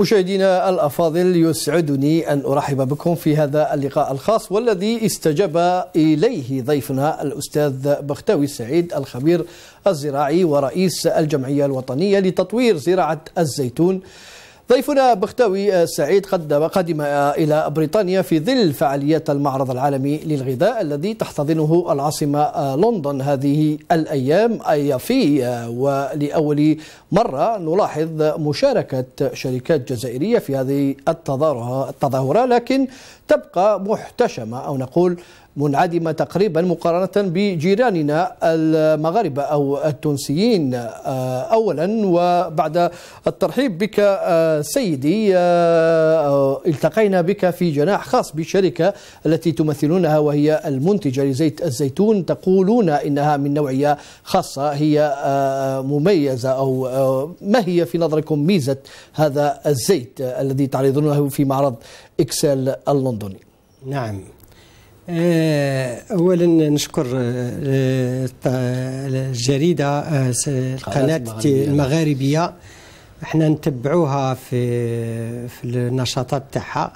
مشاهدينا الافاضل يسعدني ان ارحب بكم في هذا اللقاء الخاص والذي استجاب اليه ضيفنا الاستاذ بختاوي السعيد الخبير الزراعي ورئيس الجمعيه الوطنيه لتطوير زراعه الزيتون ضيفنا بختاوي آه، سعيد قد قدم آه، إلى بريطانيا في ظل فعاليات المعرض العالمي للغذاء الذي تحتضنه العاصمة آه، لندن هذه الأيام أي في ولأول مرة نلاحظ مشاركة شركات جزائرية في هذه التظاهرة لكن تبقى محتشمة أو نقول منعدمة تقريبا مقارنة بجيراننا المغاربة أو التونسيين آه، أولا وبعد الترحيب بك آه، سيدي آه، التقينا بك في جناح خاص بالشركة التي تمثلونها وهي المنتجة لزيت الزيتون تقولون إنها من نوعية خاصة هي مميزة أو ما هي في نظركم ميزة هذا الزيت الذي تعرضونه في معرض إكسل اللندني نعم آه، اولا نشكر آه، آه، الجريده القناه المغاربيه احنا نتبعوها في في النشاطات تاعها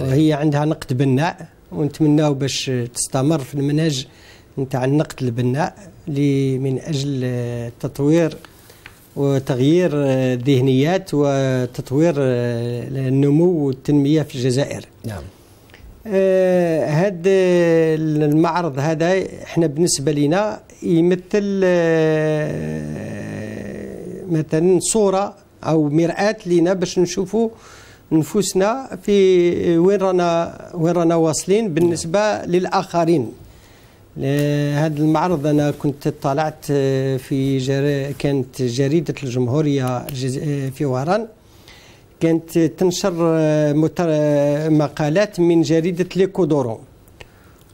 وهي عندها نقد بناء ونتمناو باش تستمر في المنهج نتاع النقد البناء من اجل تطوير وتغيير الذهنيات وتطوير النمو والتنميه في الجزائر نعم هذا آه، آه، المعرض هذا احنا بالنسبه لنا يمثل آه، مثلا صوره او مراه لينا باش نشوفوا نفوسنا في وين رانا وين رانا واصلين بالنسبه للاخرين هذا المعرض انا كنت طلعت في جري كانت جريده الجمهوريه في وهران كانت تنشر آه، آه، مقالات من جريدة ليكودورون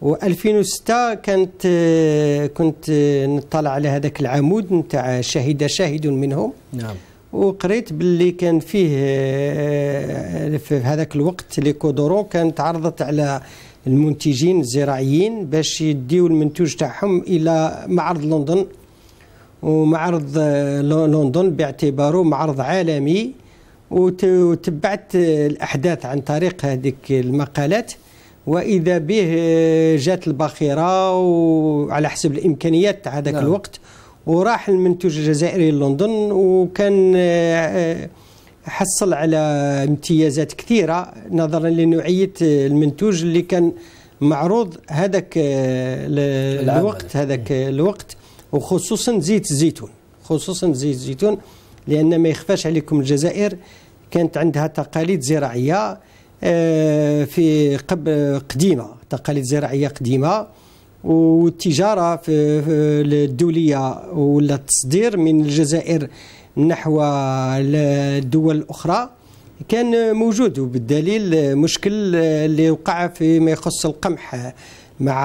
و 2006 كانت آه، كنت نطلع على هذاك العمود نتاع شهد شاهد منهم نعم وقريت باللي كان فيه في هذاك الوقت ليكودورون كانت عرضت على المنتجين الزراعيين باش يديوا المنتوج تاعهم الى معرض لندن ومعرض لندن باعتباره معرض عالمي وتبعت الاحداث عن طريق هذيك المقالات واذا به جات الباخره وعلى حسب الامكانيات تاع هذاك نعم. الوقت وراح المنتوج الجزائري لندن وكان آه، حصل على امتيازات كثيره نظرا لنوعيه المنتوج اللي كان معروض هذاك آه، الوقت هذاك الوقت وخصوصا زيت الزيتون خصوصا زيت الزيتون لان ما يخفاش عليكم الجزائر كانت عندها تقاليد زراعيه آه، في قديمه تقاليد زراعيه قديمه والتجاره في الدوليه ولا التصدير من الجزائر نحو الدول الاخرى كان موجود وبالدليل مشكل اللي وقع فيما يخص القمح مع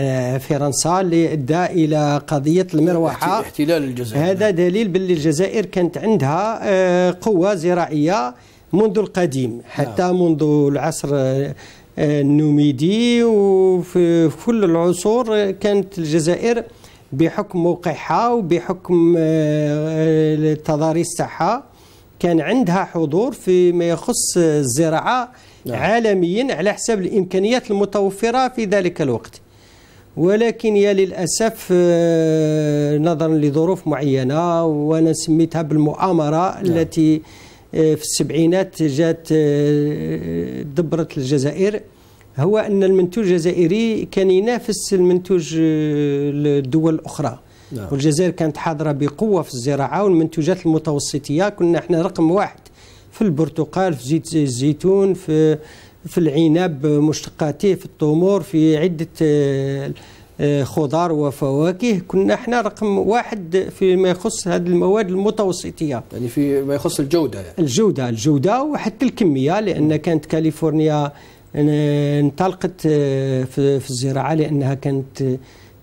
آه، فرنسا اللي ادى الى قضيه المروحه احتلال الجزائر هذا دليل باللي الجزائر كانت عندها آه، قوه زراعيه منذ القديم نعم. حتى نعم. منذ العصر آه، النوميدي وفي كل العصور كانت الجزائر بحكم موقعها وبحكم التضاريس تاعها كان عندها حضور فيما يخص الزراعه نعم. عالميا على حسب الامكانيات المتوفره في ذلك الوقت ولكن يا للاسف آه، نظرا لظروف معينه وانا سميتها بالمؤامره نعم. التي آه، في السبعينات جات آه، دبرت الجزائر هو ان المنتوج الجزائري كان ينافس المنتوج الدول الاخرى نعم. والجزائر كانت حاضره بقوه في الزراعه والمنتوجات المتوسطيه كنا احنا رقم واحد في البرتقال في زيت الزيتون في في العنب مشتقاته في التمور في عدة آه، آه، خضار وفواكه كنا احنا رقم واحد فيما يخص هذه المواد المتوسطية يعني فيما يخص الجودة يعني. الجودة الجودة وحتى الكمية لأن كانت كاليفورنيا آه، انطلقت في الزراعة لأنها كانت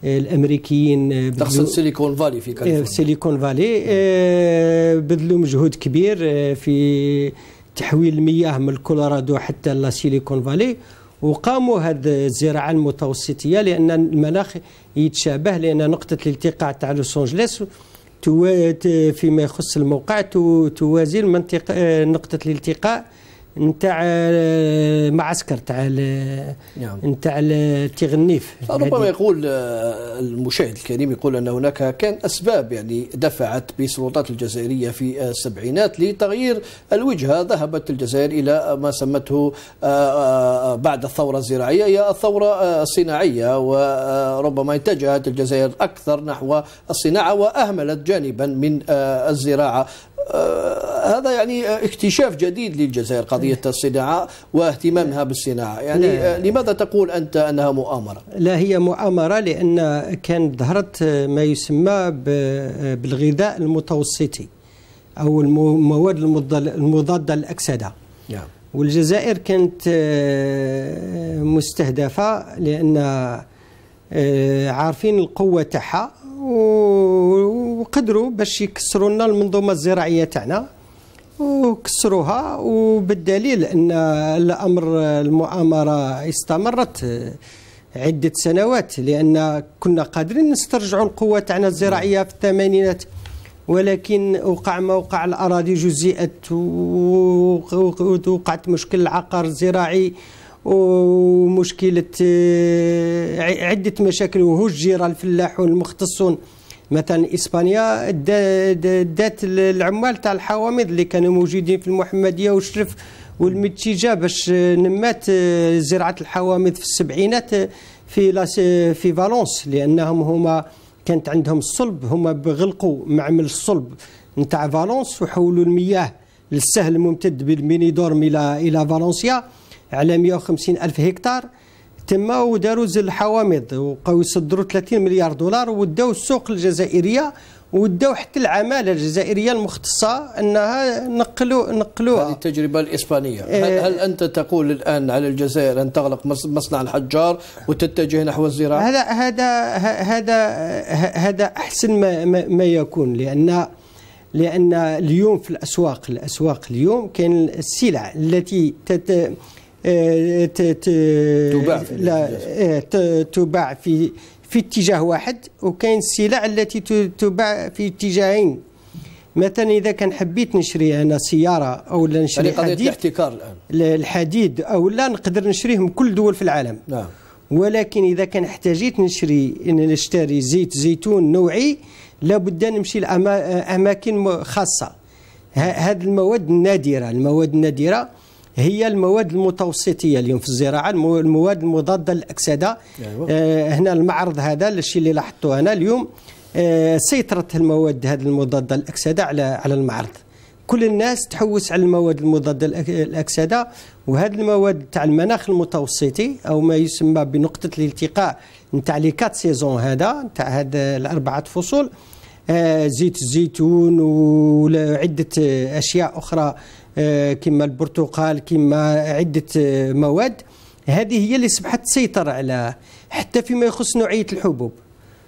الامريكيين آه، تقصد سيليكون فالي في آه، كاليفورنيا سيليكون فالي آه، بذلوا مجهود كبير في تحويل المياه من الكولورادو حتى لسيليكون فالي وقاموا هذه الزراعه المتوسطيه لان المناخ يتشابه لان نقطه الالتقاء تاع لوس انجلوس فيما يخص الموقع توازي المنطقه نقطه الالتقاء نتاع آه، معسكر تاع نعم. نتاع تيغنيف ربما يقول آه، المشاهد الكريم يقول ان هناك كان اسباب يعني دفعت بالسلطات الجزائريه في السبعينات لتغيير الوجهه ذهبت الجزائر الى ما سمته آه، بعد الثوره الزراعيه هي الثوره الصناعيه وربما اتجهت الجزائر اكثر نحو الصناعه واهملت جانبا من الزراعه آه، هذا يعني اكتشاف جديد للجزائر قضية نعم. الصناعة واهتمامها نعم. بالصناعة يعني لا. نعم. آه، لماذا تقول أنت أنها مؤامرة؟ لا هي مؤامرة لأن كان ظهرت ما يسمى بالغذاء المتوسطي أو المواد المضادة للأكسدة والجزائر كانت آه، مستهدفة لأن آه، عارفين القوه تاعها وقدروا باش يكسروا لنا المنظومه الزراعيه تاعنا وكسروها وبالدليل ان الامر المؤامره استمرت عده سنوات لان كنا قادرين نسترجعوا القوه تاعنا الزراعيه في الثمانينات ولكن وقع ما وقع الاراضي جزئت ووقعت مشكل العقار الزراعي ومشكلة آه، عدة مشاكل وهجر الفلاحون المختصون مثلا اسبانيا دات العمال تاع الحوامض اللي كانوا موجودين في المحمديه والشرف والمتيجه باش آه، نمات آه، زراعه الحوامض في السبعينات في في فالونس لانهم هما كانت عندهم الصلب هما بغلقوا معمل الصلب نتاع فالونس وحولوا المياه للسهل الممتد بالمينيدورم الى الى فالونسيا على 150 ألف هكتار تما وداروا زل الحوامض وبقاو يصدروا 30 مليار دولار وداو السوق الجزائريه وداو حتى العماله الجزائريه المختصه انها نقلوا نقلوها هذه التجربه الاسبانيه إيه هل انت تقول الان على الجزائر ان تغلق مصنع الحجار وتتجه نحو الزراعه هذا هذا هذا هذا احسن ما, ما, ما يكون لان لان اليوم في الاسواق الاسواق اليوم كاين السلع التي تت آه، تباع في لا آه، تباع في في اتجاه واحد وكاين السلع التي تباع في اتجاهين مثلا اذا كان حبيت نشري انا سياره او لا نشري يعني حديد الاحتكار الان الحديد او لا نقدر نشريهم كل دول في العالم نعم ولكن اذا كان احتاجيت نشري نشتري زيت زيتون نوعي لابد نمشي لاماكن خاصه هذه المواد النادره المواد النادره هي المواد المتوسطيه اليوم في الزراعه المواد المضاده للاكسده أيوة. آه، هنا المعرض هذا الشيء اللي لاحظته انا اليوم آه، سيطرت المواد هذه المضاده للاكسده على على المعرض كل الناس تحوس على المواد المضاده للاكسده وهذه المواد تاع المناخ المتوسطي او ما يسمى بنقطه الالتقاء نتاع لي كات سيزون هذا نتاع هاد الاربعه فصول آه، زيت الزيتون وعده اشياء اخرى آه، كما البرتقال كما عدة آه، مواد هذه هي اللي اصبحت تسيطر على حتى فيما يخص نوعية الحبوب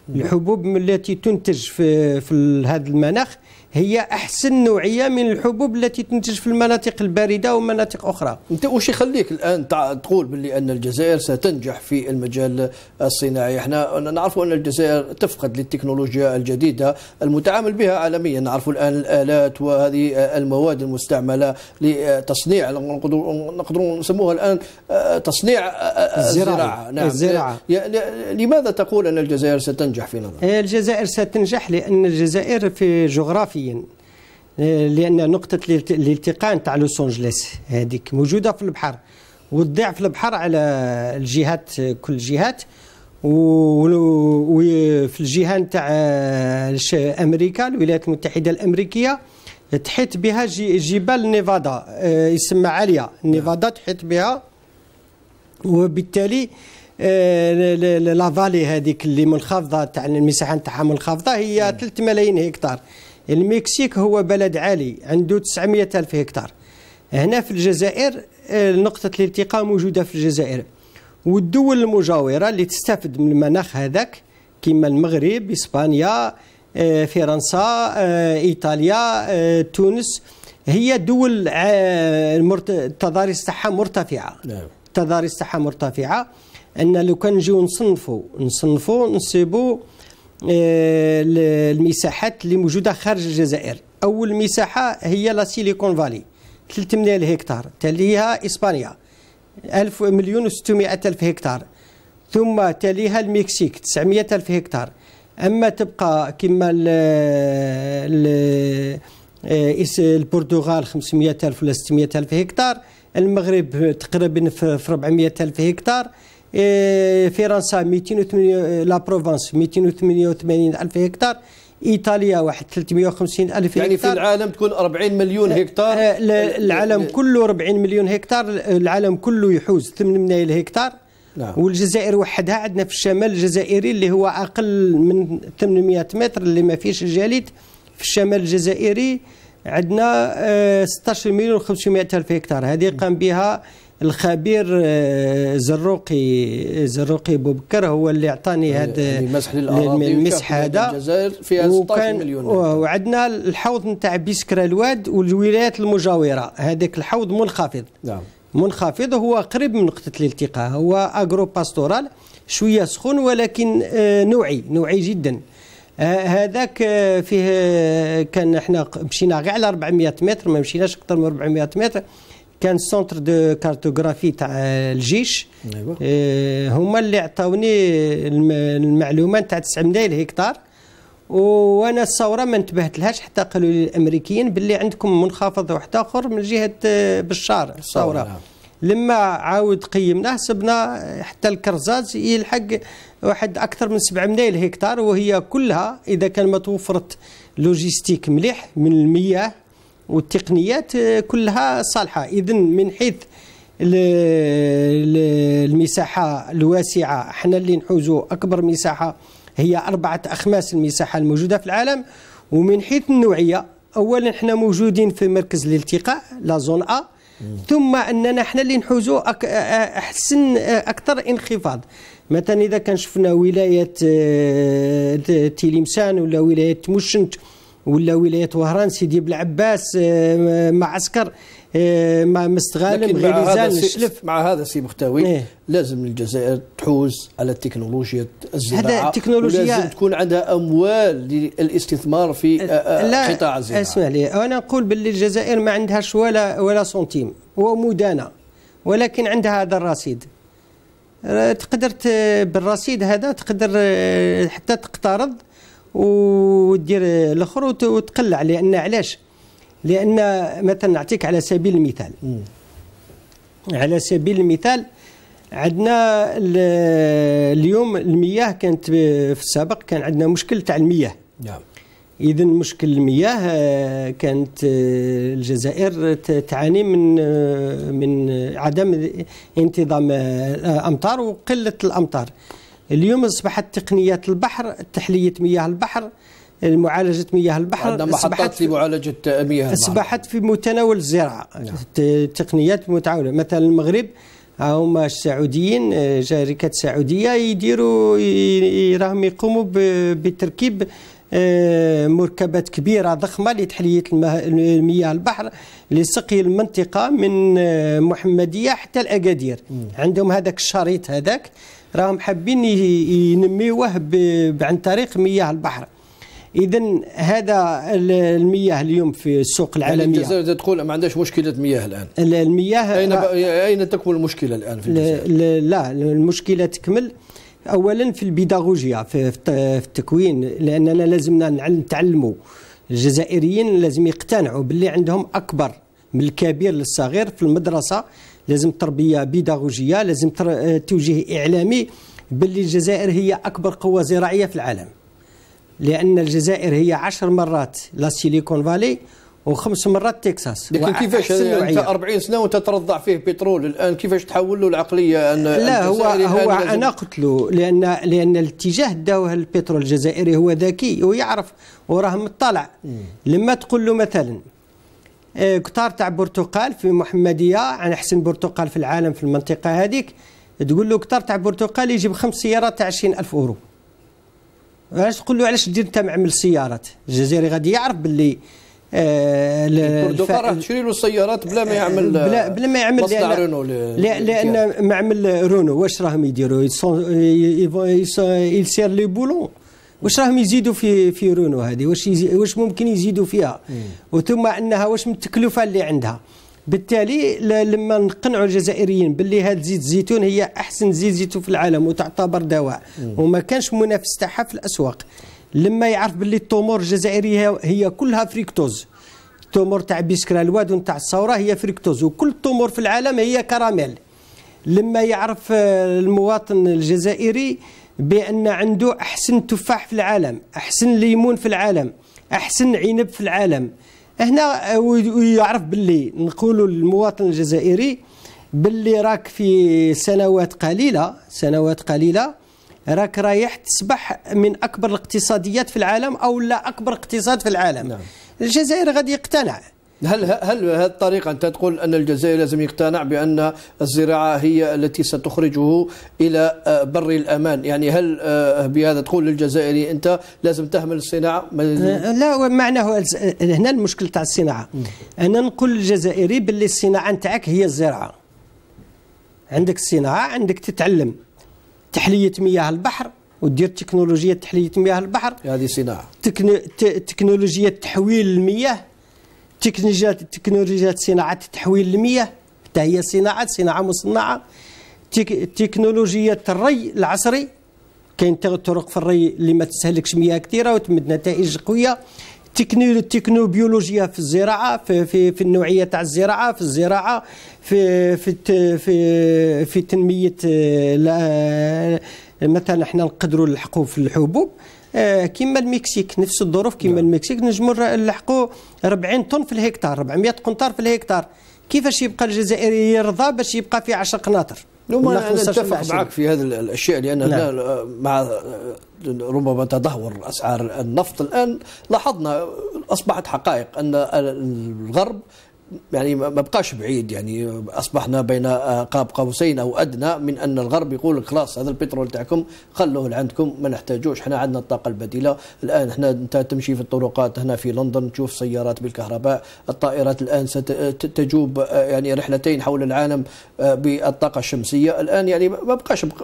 نعم. الحبوب التي تنتج في, في هذا المناخ هي احسن نوعيه من الحبوب التي تنتج في المناطق البارده ومناطق اخرى انت واش يخليك الان تقول باللي ان الجزائر ستنجح في المجال الصناعي احنا نعرف ان الجزائر تفقد للتكنولوجيا الجديده المتعامل بها عالميا نعرف الان الالات وهذه المواد المستعمله لتصنيع نقدروا نسموها الان آه، تصنيع آه، آه، الزراعه نعم الزراعه لماذا تقول ان الجزائر ستنجح في نظرك الجزائر ستنجح لان الجزائر في جغرافيا ذاتيا آه، لان نقطه الالتقاء نتاع لوس انجلوس هذيك موجوده في البحر وتضيع في البحر على الجهات كل الجهات وفي الجهه نتاع آه، امريكا الولايات المتحده الامريكيه تحيط بها جبال نيفادا آه، يسمى عاليه نيفادا تحيط بها وبالتالي لا فالي هذيك اللي منخفضه تاع المساحه نتاعها منخفضه هي 3 نعم. ملايين هكتار المكسيك هو بلد عالي عنده 900 ألف هكتار هنا في الجزائر آه، نقطة الالتقاء موجودة في الجزائر والدول المجاورة اللي تستفد من المناخ هذاك كما المغرب إسبانيا آه، فرنسا آه، إيطاليا تونس هي دول التضاريس تاعها مرتفعة نعم. التضاريس تاعها مرتفعة أن لو كان نجيو نصنفوا نصنفوا نصيبو آه، المساحات اللي موجوده خارج الجزائر اول مساحه هي لا سيليكون فالي 300 هكتار تليها اسبانيا 1000 مليون و600 الف هكتار ثم تليها المكسيك 900 الف هكتار اما تبقى كما ال آه، البرتغال 500 الف ولا 600 الف هكتار المغرب تقريبا في 400 الف هكتار فرنسا 208 لا بروفانس 288 الف هكتار ايطاليا واحد 350 الف يعني هكتار يعني في العالم تكون 40 مليون e, هكتار e, العالم كله 40 مليون هكتار العالم كله يحوز 8 هكتار نعم. والجزائر وحدها عندنا في الشمال الجزائري اللي هو اقل من 800 متر اللي ما فيش الجليد في الشمال الجزائري عندنا 16 آه، مليون و 500 الف هكتار هذه قام بها الخبير آه، زروقي زروقي بوبكر هو اللي اعطاني يعني هذا يعني المسح المسح هذا الجزائر وعندنا الحوض نتاع بيسكرا الواد والولايات المجاوره هذاك الحوض منخفض نعم منخفض هو قريب من نقطه الالتقاء هو اغرو باستورال شويه سخون ولكن آه، نوعي نوعي جدا آه، هذاك فيه كان احنا مشينا غير على 400 متر ما مشيناش اكثر من 400 متر كان سونتر دو كارتوغرافي تاع الجيش أيوة. آه، هما اللي عطاوني المعلومات تاع 9 هكتار وانا الثوره ما انتبهت لهاش حتى قالوا لي الامريكيين باللي عندكم منخفض واحد اخر من جهه آه، بشار الثوره نعم. لما عاود قيمناه سبنا حتى الكرزاز يلحق واحد اكثر من 700 هكتار وهي كلها اذا كان ما توفرت لوجيستيك مليح من المياه والتقنيات آه، كلها صالحه اذا من حيث المساحه الواسعه احنا اللي نحوزوا اكبر مساحه هي اربعه اخماس المساحه الموجوده في العالم ومن حيث النوعيه اولا احنا موجودين في مركز الالتقاء لا زون ا ثم اننا احنا اللي نحوزوا أك احسن اكثر انخفاض مثلا اذا كان شفنا ولايه آه، تيليمسان ولا ولايه مشنت ولا ولايه وهران سيدي بلعباس آه، معسكر آه، مستغال مستغانم غليزان الشلف مع هذا سي مختاوي إيه؟ لازم الجزائر تحوز على تكنولوجيا الزراعه هذا التكنولوجيا ولازم تكون عندها اموال للاستثمار في آه، قطاع الزراعه لا اسمح لي انا نقول باللي الجزائر ما عندهاش ولا ولا سنتيم ومدانه ولكن عندها هذا الرصيد تقدر بالرصيد هذا تقدر حتى تقترض ودير الاخر وتقلع لان علاش لان مثلا نعطيك على سبيل المثال م. على سبيل المثال عندنا اليوم المياه كانت في السابق كان عندنا مشكل تاع المياه نعم اذا مشكل المياه آه، كانت آه، الجزائر تعاني من آه، من عدم انتظام الامطار وقله الامطار اليوم اصبحت تقنيات البحر تحليه مياه البحر يعني معالجه مياه البحر أصبحت في معالجه مياه البحر اصبحت في متناول الزراعه نعم. تقنيات متعاونه مثلا المغرب هما السعوديين آه، شركات سعوديه يديروا راهم يقوموا بتركيب آه، مركبات كبيرة ضخمة لتحلية مياه البحر لسقي المنطقة من آه، محمدية حتى الأكادير عندهم هذاك الشريط هذاك راهم حابين ينميوه عن طريق مياه البحر اذا هذا المياه اليوم في السوق يعني العالميه يعني الجزائر تقول ما عندهاش مشكله مياه الان المياه اين ب... آه، اين تكمن المشكله الان في الجزائر؟ لا المشكله تكمل اولا في البيداغوجيا في التكوين لاننا لازمنا نتعلموا الجزائريين لازم يقتنعوا باللي عندهم اكبر من الكبير للصغير في المدرسه لازم تربيه بيداغوجيه لازم آه، توجيه اعلامي باللي الجزائر هي اكبر قوه زراعيه في العالم لان الجزائر هي عشر مرات لا سيليكون فالي وخمس مرات تكساس لكن كيفاش انت 40 سنه وانت ترضع فيه بترول الان كيفاش تحول له العقليه ان لا هو هو انا قلت له لان لان الاتجاه داوه البترول الجزائري هو ذكي ويعرف وراه مطلع لما تقول له مثلا كتار تاع برتقال في محمديه عن احسن برتقال في العالم في المنطقه هذيك تقول له كتار تاع برتقال يجيب خمس سيارات تاع 20000 اورو علاش تقول له علاش دير انت معمل سيارات الجزائري غادي يعرف باللي البرتقال آه، راح تشري له السيارات بلا ما يعمل آه، بلا, بلا ما يعمل مصنع رونو لا لأن معمل رونو واش راهم يديروا يسير لي بولون واش راهم يزيدوا في في رونو هذه واش واش ممكن يزيدوا فيها إيه. وثم انها واش من التكلفه اللي عندها بالتالي لما نقنعوا الجزائريين باللي هذا زيت الزيتون هي احسن زيت زيتون في العالم وتعتبر دواء إيه. وما كانش منافس تاعها في الاسواق لما يعرف باللي التمور الجزائريه هي كلها فريكتوز التمور تاع بيسكرا الواد تاع الصوره هي فريكتوز وكل التمور في العالم هي كراميل لما يعرف آه، المواطن الجزائري بأن عنده أحسن تفاح في العالم أحسن ليمون في العالم أحسن عنب في العالم هنا ويعرف باللي نقولوا للمواطن الجزائري باللي راك في سنوات قليلة سنوات قليلة راك رايح تصبح من أكبر الاقتصاديات في العالم أو لا أكبر اقتصاد في العالم نعم. الجزائر غادي يقتنع هل هل هذه الطريقه انت تقول ان الجزائر لازم يقتنع بان الزراعه هي التي ستخرجه الى آه، بر الامان يعني هل آه، بهذا تقول للجزائري انت لازم تهمل الصناعه آه، لا معناه هنا المشكل تاع الصناعه انا نقول للجزائري باللي الصناعه نتاعك هي الزراعه عندك الصناعه عندك تتعلم تحليه مياه البحر ودير تكنولوجيا تحليه مياه البحر هذه صناعه تكنولوجيا تحويل المياه تكنولوجيات تكنولوجيات صناعه تحويل المياه حتى هي صناعه صناعه مصنعه تكنولوجيات الري العصري كاين طرق في الري اللي ما تستهلكش مياه كثيره وتمد نتائج قويه تكنو التكنوبيولوجيا في الزراعه في في, في النوعيه تاع الزراعه في الزراعه في في في, في تنميه آه، آه، مثلا احنا نقدروا نلحقوا في الحبوب آه، كما المكسيك نفس الظروف كما نعم. المكسيك نجموا نلحقوا 40 طن في الهكتار 400 قنطار في الهكتار كيفاش يبقى الجزائري يرضى باش يبقى في 10 قناطر نعم، انا نعم، اتفق معك في هذه الاشياء لان لا. مع ربما تدهور اسعار النفط الان لاحظنا اصبحت حقائق ان الغرب يعني ما بقاش بعيد يعني اصبحنا بين آه، قاب قوسين او ادنى من ان الغرب يقول لك خلاص هذا البترول تاعكم خلوه لعندكم ما نحتاجوش احنا عندنا الطاقه البديله الان احنا انت تمشي في الطرقات هنا في لندن تشوف سيارات بالكهرباء الطائرات الان ستجوب آه، آه، يعني رحلتين حول العالم بالطاقه الشمسيه الان يعني ما بقاش بق...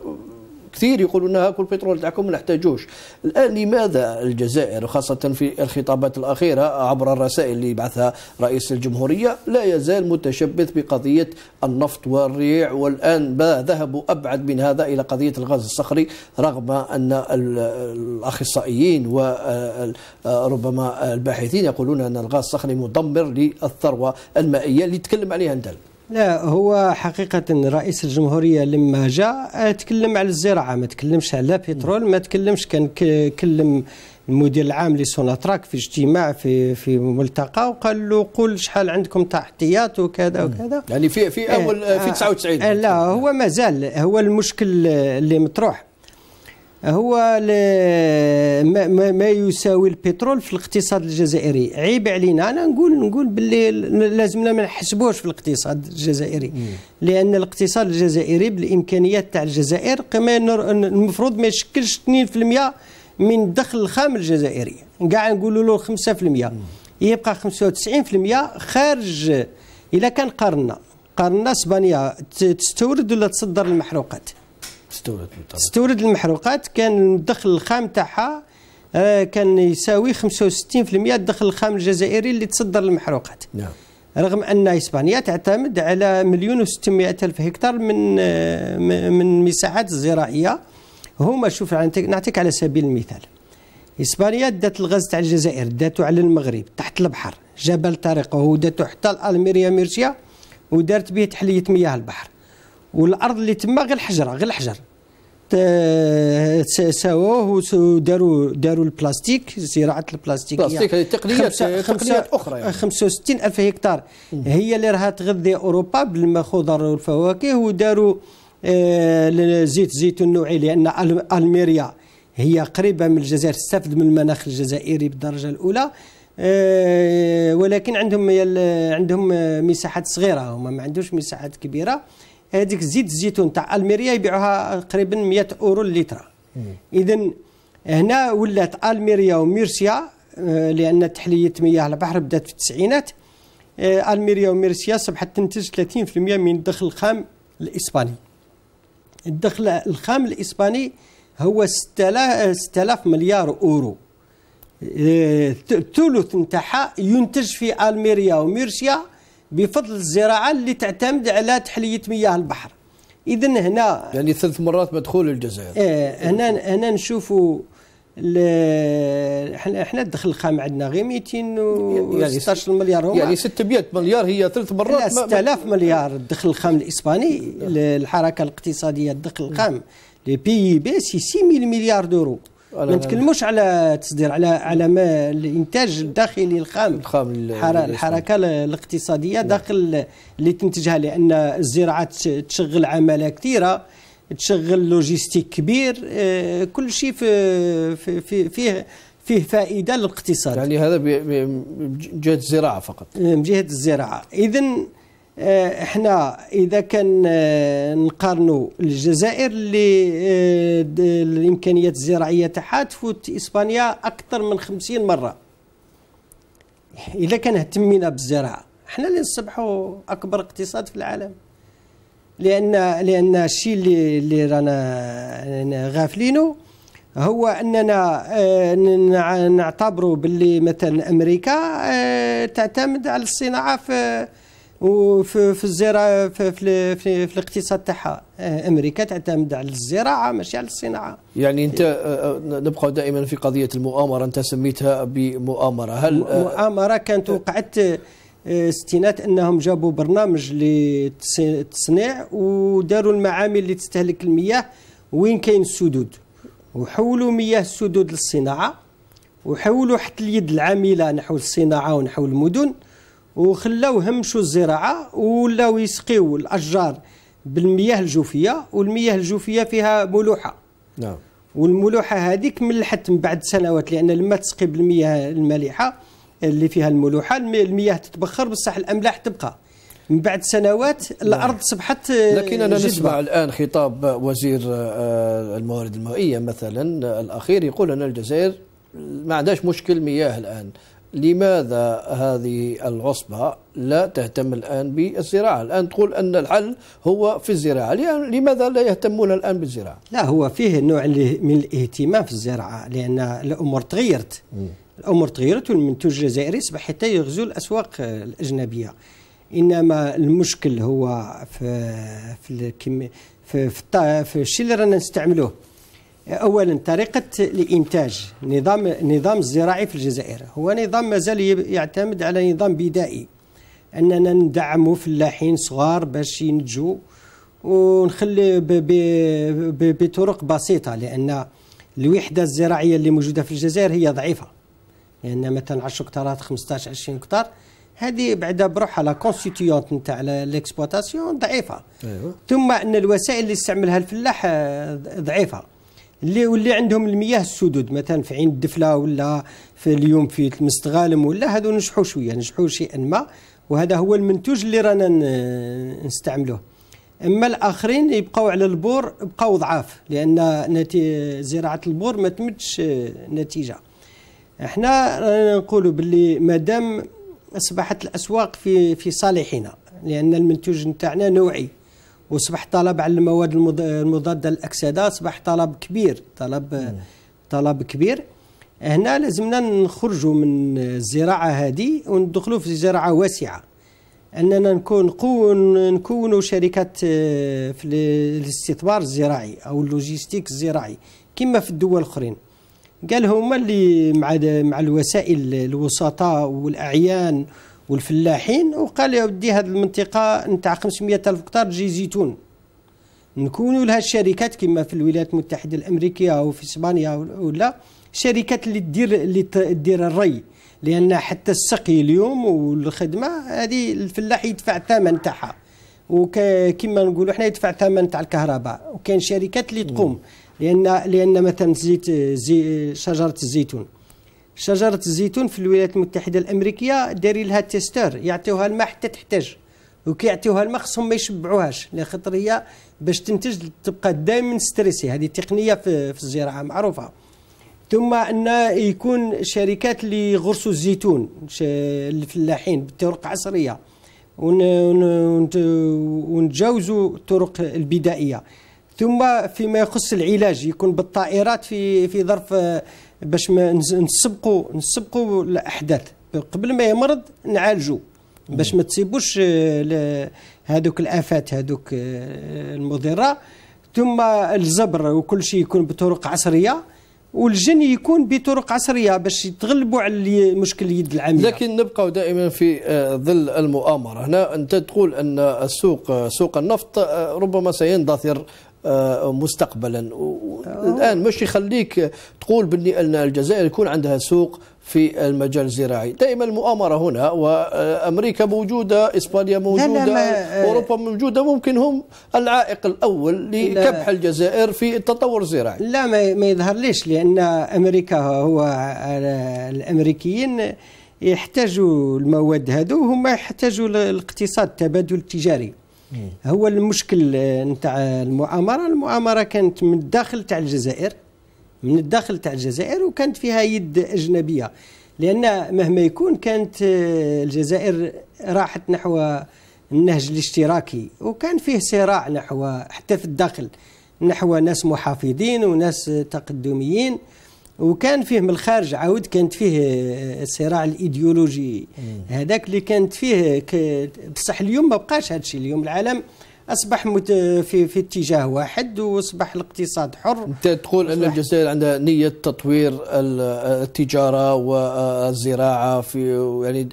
كثير يقولون هاكوا البترول تاعكم ما نحتاجوش الان لماذا الجزائر وخاصه في الخطابات الاخيره عبر الرسائل اللي بعثها رئيس الجمهوريه لا يزال متشبث بقضيه النفط والريع والان ذهبوا ابعد من هذا الى قضيه الغاز الصخري رغم ان الاخصائيين وربما الباحثين يقولون ان الغاز الصخري مدمر للثروه المائيه اللي تكلم عليها انت لا هو حقيقة رئيس الجمهورية لما جاء آه، تكلم على الزراعة ما تكلمش على بترول ما تكلمش كان كلم المدير العام لسوناتراك في اجتماع في في ملتقى وقال له قول شحال عندكم تاع احتياط وكذا وكذا يعني في في اول آه، في 99 آه، لا هو مازال هو المشكل اللي مطروح هو ما يساوي البترول في الاقتصاد الجزائري عيب علينا انا نقول نقول باللي لازمنا ما نحسبوش في الاقتصاد الجزائري لان الاقتصاد الجزائري بالامكانيات تاع الجزائر كما المفروض ما يشكلش 2% من الدخل الخام الجزائري كاع نقولوا له 5% يبقى 95% خارج اذا كان قارنا قارنا اسبانيا تستورد ولا تصدر المحروقات تستورد تستورد المحروقات كان الدخل الخام تاعها آه، كان يساوي 65% الدخل الخام الجزائري اللي تصدر المحروقات نعم رغم ان اسبانيا تعتمد على مليون و الف هكتار من آه، من مساحات الزراعيه هما شوف نعطيك على سبيل المثال اسبانيا دات الغاز تاع الجزائر داتو على المغرب تحت البحر جبل وهو داتو حتى الميريا ميرشيا ودارت به تحليه مياه البحر والارض اللي تما غير الحجره غير الحجر تساووه وداروا داروا البلاستيك زراعه البلاستيك البلاستيك هذه تقنيات تقنيات اخرى يعني. 65 الف هكتار هي اللي راها تغذي اوروبا بالما خضر والفواكه وداروا آه، زيت زيتون نوعي لان الميريا هي قريبه من الجزائر تستفد من المناخ الجزائري بالدرجه الاولى آه، ولكن عندهم عندهم مساحات صغيره هما ما عندوش مساحات كبيره هذيك زيت الزيتون تاع الميريا يبيعوها تقريبا 100 اورو اللتر اذا هنا ولات الميريا وميرسيا آه، لان تحليه مياه البحر بدات في التسعينات آه، الميريا وميرسيا اصبحت تنتج 30% من الدخل الخام الاسباني الدخل الخام الاسباني هو 6000 آه، مليار اورو الثلث نتاعها ينتج في الميريا وميرسيا بفضل الزراعه اللي تعتمد على تحليه مياه البحر اذا هنا يعني ثلاث مرات مدخول الجزائر إيه هنا هنا نشوفوا احنا احنا الدخل الخام عندنا غير و يعني مليار هما يعني 600 مليار هي ثلاث مرات 6000 مليار الدخل الخام الاسباني الحركه نعم. الاقتصاديه الدخل الخام لي بي بي سي 6000 مليار دورو ما نتكلموش على تصدير على على ما الانتاج الداخلي الخام الخام الحركه الاقتصاديه نعم. داخل اللي تنتجها لان الزراعه تشغل عماله كثيره تشغل لوجيستيك كبير آه، كل شيء في في فيه فيه فائده للاقتصاد يعني هذا من جهه الزراعه فقط من آه، جهه الزراعه اذا آه، احنا اذا كان آه، نقارنوا الجزائر اللي آه، الامكانيات الزراعيه تاعها تفوت اسبانيا اكثر من 50 مره اذا كان اهتمينا بالزراعه احنا اللي نصبحوا اكبر اقتصاد في العالم لان لان الشيء اللي اللي رانا غافلينه هو اننا نعتبروا باللي مثلا امريكا تعتمد على الصناعه في وفي في الزراعه في, في, في, في الاقتصاد تاعها امريكا تعتمد على الزراعه ماشي على الصناعه يعني انت آه، آه، نبقى دائما في قضيه المؤامره انت سميتها بمؤامره هل آه، مؤامره كانت وقعت استناد انهم جابوا برنامج للتصنيع وداروا المعامل اللي تستهلك المياه وين كاين السدود وحولوا مياه السدود للصناعه وحولوا حتى اليد العامله نحو الصناعه ونحو المدن وخلاو همشوا الزراعه ولاو يسقيو الاشجار بالمياه الجوفيه والمياه الجوفيه فيها ملوحه نعم والملوحه هذيك ملحت من بعد سنوات لان لما تسقي بالمياه المالحه اللي فيها الملوحه المياه تتبخر بصح الاملاح تبقى من بعد سنوات نعم. الارض اصبحت آه، لكن انا نسمع الان خطاب وزير آه، الموارد المائيه مثلا الاخير يقول ان الجزائر ما عندهاش مشكل مياه الان لماذا هذه العصبة لا تهتم الآن بالزراعة الآن تقول أن الحل هو في الزراعة لماذا لا يهتمون الآن بالزراعة لا هو فيه نوع من الاهتمام في الزراعة لأن الأمور تغيرت الأمور تغيرت والمنتوج الجزائري أصبح حتى يغزو الأسواق الأجنبية إنما المشكل هو في في في, في, الشيء اللي رانا نستعملوه اولا طريقه الانتاج نظام النظام الزراعي في الجزائر هو نظام مازال يعتمد على نظام بدائي اننا ندعموا فلاحين صغار باش ينتجوا ونخلي بطرق بسيطه لان الوحده الزراعيه اللي موجوده في الجزائر هي ضعيفه لان مثلا 10 هكتارات 15 20 هكتار هذه بعدا بروحها لا كونستيتيونت نتاع ليكسبلوتاسيون ضعيفه أيوة. ثم ان الوسائل اللي يستعملها الفلاح آه، ضعيفه اللي واللي عندهم المياه السدود مثلا في عين الدفله ولا في اليوم في المستغالم ولا هذو نجحوا شويه نجحوا شيئا ما وهذا هو المنتوج اللي رانا نستعملوه اما الاخرين يبقاو على البور بقاو ضعاف لان زراعه البور ما تمتش آه، نتيجه احنا رانا نقولوا باللي مادام اصبحت الاسواق في في صالحنا لان المنتوج نتاعنا نوعي وصبح طلب على المواد المضاده للاكسده صبح طلب كبير طلب مم. طلب كبير هنا لازمنا نخرجوا من الزراعه هذه وندخلوا في زراعه واسعه اننا نكون قون نكونوا شركات آه، في الاستثمار الزراعي او اللوجيستيك الزراعي كما في الدول الاخرين قال هما اللي مع مع الوسائل الوسطاء والاعيان والفلاحين وقال يا ودي هذه المنطقه نتاع 500 الف هكتار تجي زيتون نكونوا لها الشركات كما في الولايات المتحده الامريكيه او في اسبانيا ولا شركات اللي تدير اللي تدير الري لان حتى السقي اليوم والخدمه هذه الفلاح يدفع الثمن تاعها وكما نقولوا احنا يدفع الثمن تاع الكهرباء وكاين شركات اللي تقوم لان لان مثلا زيت زي شجره الزيتون شجره الزيتون في الولايات المتحده الامريكيه داري لها تيستر يعطيوها الماء حتى تحتاج وكيعطيوها الماء خصهم ما يشبعوهاش لخاطر هي باش تنتج تبقى دائما ستريسي هذه تقنيه في, في الزراعه معروفه ثم ان يكون شركات اللي يغرسوا الزيتون الفلاحين بطرق عصريه ونتجاوزوا الطرق البدائيه ثم فيما يخص العلاج يكون بالطائرات في في ظرف باش ما نسبقوا نسبقوا الاحداث قبل ما يمرض نعالجوا باش ما تسيبوش هذوك آه، الافات هذوك آه، المضره ثم الزبر وكل شيء يكون بطرق عصريه والجن يكون بطرق عصريه باش يتغلبوا على مشكل اليد العامله لكن نبقى دائما في آه، ظل المؤامره هنا انت تقول ان السوق سوق النفط ربما سيندثر آه، مستقبلا الان مش يخليك تقول باللي ان الجزائر يكون عندها سوق في المجال الزراعي دائما المؤامرة هنا وأمريكا موجودة إسبانيا موجودة لا لا أوروبا موجودة ممكن هم العائق الأول لكبح الجزائر في التطور الزراعي لا ما يظهر ليش لأن أمريكا هو الأمريكيين يحتاجوا المواد هذو هم يحتاجوا الاقتصاد التبادل التجاري إيه. هو المشكل آه، نتاع المؤامره المؤامره كانت من الداخل تاع الجزائر من الداخل تاع الجزائر وكانت فيها يد اجنبيه لان مهما يكون كانت آه، الجزائر راحت نحو النهج الاشتراكي وكان فيه صراع نحو حتى في الداخل نحو ناس محافظين وناس تقدميين وكان فيه من الخارج عاود كانت فيه الصراع الايديولوجي هذاك اللي كانت فيه بصح اليوم ما بقاش هذا الشيء اليوم العالم اصبح مت... في في اتجاه واحد واصبح الاقتصاد حر انت تقول ان الجزائر عندها نيه تطوير التجاره والزراعه في يعني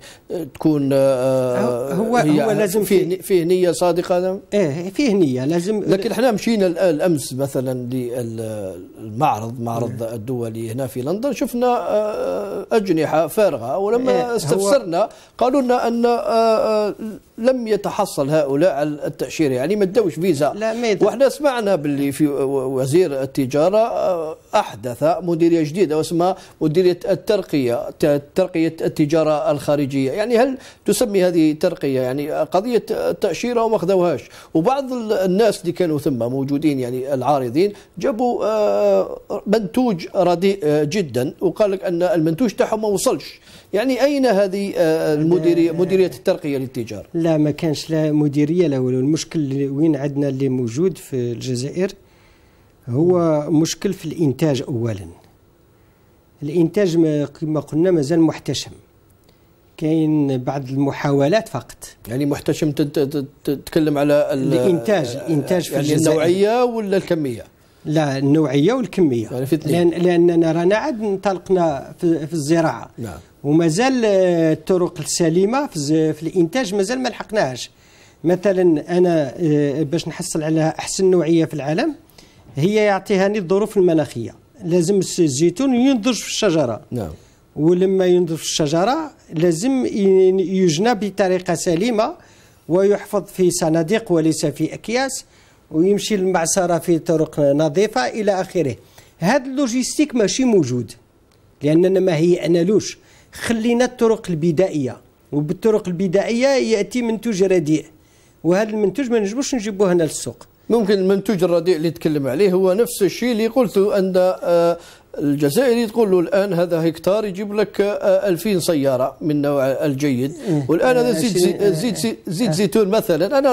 تكون آه، هو هي هو لازم فيه فيه نيه صادقه ايه فيه نيه لازم لكن احنا مشينا الامس مثلا للمعرض معرض اه الدولي هنا في لندن شفنا آه، اجنحه فارغه ولما اه استفسرنا قالوا لنا ان آه، لم يتحصل هؤلاء على التاشيره يعني ما داوش فيزا لا وحنا سمعنا باللي في وزير التجاره آه، احدث مديريه جديده واسمها مديريه الترقيه ترقيه التجاره الخارجيه يعني هل تسمي هذه ترقيه يعني قضيه تاشيره وما خذوهاش وبعض الناس اللي كانوا ثم موجودين يعني العارضين جابوا آه، منتوج رديء آه، جدا وقال لك ان المنتوج تاعهم ما وصلش يعني اين هذه المديريه مديريه الترقيه للتجاره لا ما كانش لا مديريه لا المشكل وين عندنا اللي موجود في الجزائر هو مشكل في الانتاج اولا الانتاج كما قلنا مازال محتشم كاين بعض المحاولات فقط يعني محتشم تتكلم على الانتاج الانتاج في يعني النوعيه ولا الكميه لا النوعيه والكميه يعني لأن لاننا رانا عاد انطلقنا في, في الزراعه نعم ومازال آه، الطرق السليمه في, في الانتاج مازال ما لحقناهاش مثلا انا آه، باش نحصل على احسن نوعيه في العالم هي يعطيهاني الظروف المناخيه لازم الزيتون ينضج في الشجره نعم ولما ينضج في الشجره لازم يجنى بطريقه سليمه ويحفظ في صناديق وليس في اكياس ويمشي للمعصره في طرق نظيفه الى اخره هذا اللوجيستيك ماشي موجود لاننا ما انالوش خلينا الطرق البدائيه وبالطرق البدائيه ياتي منتوج رديء وهذا المنتوج ما نجموش نجيبوه هنا للسوق ممكن المنتوج الرديء اللي تكلم عليه هو نفس الشيء اللي قلته ان آه، الجزائري تقول له الان هذا هكتار يجيب لك 2000 آه، سياره من نوع الجيد إيه. والان هذا إيه، زيت زيت زيت, إيه. زيت زيتون مثلا انا